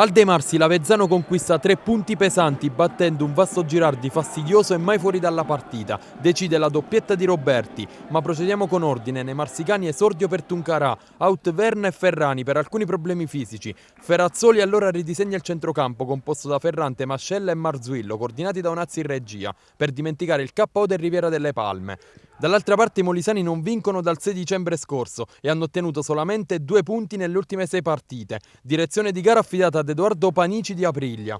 Al De Marsi l'Avezzano conquista tre punti pesanti battendo un vasto Girardi fastidioso e mai fuori dalla partita. Decide la doppietta di Roberti, ma procediamo con ordine. Nei marsicani esordio per Tuncarà, out Verna e Ferrani per alcuni problemi fisici. Ferazzoli allora ridisegna il centrocampo composto da Ferrante, Mascella e Marzuillo, coordinati da Onazzi in regia, per dimenticare il KO del Riviera delle Palme. Dall'altra parte i molisani non vincono dal 6 dicembre scorso e hanno ottenuto solamente due punti nelle ultime sei partite. Direzione di gara affidata a ad Edoardo Panici di Apriglia.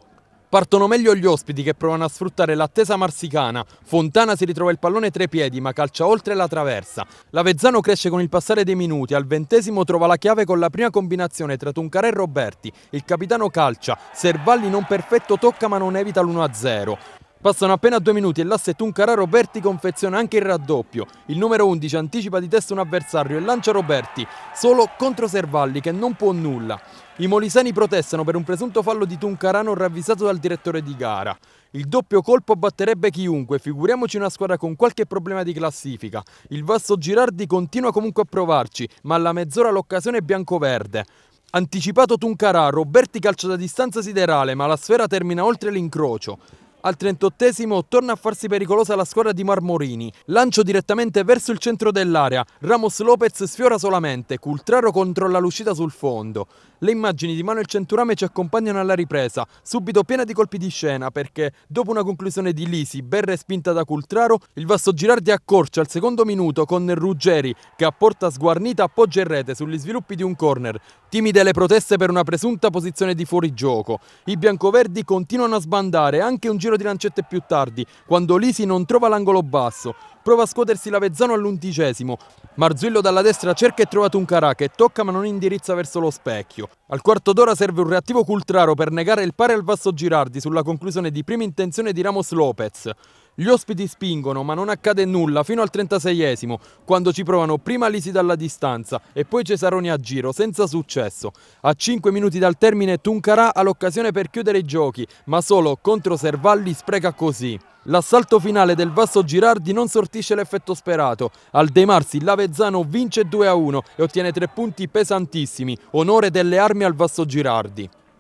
Partono meglio gli ospiti che provano a sfruttare l'attesa marsicana. Fontana si ritrova il pallone tra i piedi ma calcia oltre la traversa. L'Avezzano cresce con il passare dei minuti. Al ventesimo trova la chiave con la prima combinazione tra Tuncare e Roberti. Il capitano calcia. Servalli non perfetto tocca ma non evita l'1-0. Passano appena due minuti e l'asse Tuncara Roberti confeziona anche il raddoppio. Il numero 11 anticipa di testa un avversario e lancia Roberti, solo contro Servalli che non può nulla. I molisani protestano per un presunto fallo di Tuncara non ravvisato dal direttore di gara. Il doppio colpo batterebbe chiunque, figuriamoci una squadra con qualche problema di classifica. Il Vasso Girardi continua comunque a provarci, ma alla mezz'ora l'occasione è bianco-verde. Anticipato Tuncarà, Roberti calcia da distanza siderale, ma la sfera termina oltre l'incrocio. Al 38 torna a farsi pericolosa la squadra di Marmorini. Lancio direttamente verso il centro dell'area. Ramos Lopez sfiora solamente. Cultraro controlla l'uscita sul fondo. Le immagini di Manuel Centurame ci accompagnano alla ripresa, subito piena di colpi di scena perché dopo una conclusione di Lisi, ben respinta da Cultraro, il Vasto Girardi accorcia al secondo minuto con Ruggeri che a porta sguarnita appoggia in rete sugli sviluppi di un corner. Timide le proteste per una presunta posizione di fuorigioco. I biancoverdi continuano a sbandare anche un giro giro di lancette più tardi, quando Lisi non trova l'angolo basso, prova a scuotersi l'Avezzano all'undicesimo. Marzullo dalla destra cerca e trova Tuncarà che tocca ma non indirizza verso lo specchio. Al quarto d'ora serve un reattivo Cultraro per negare il pari al Vasso Girardi sulla conclusione di prima intenzione di Ramos Lopez. Gli ospiti spingono ma non accade nulla fino al 36esimo quando ci provano prima Lisi dalla distanza e poi Cesaroni a giro senza successo. A 5 minuti dal termine Tuncarà ha l'occasione per chiudere i giochi ma solo contro Servalli spreca così. L'assalto finale del Vasso Girardi non sortisce l'effetto sperato. Al De Marsi l'Avezzano vince 2-1 e ottiene tre punti pesantissimi, onore delle armi al Vasso Girardi.